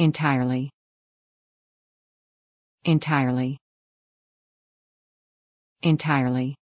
entirely entirely entirely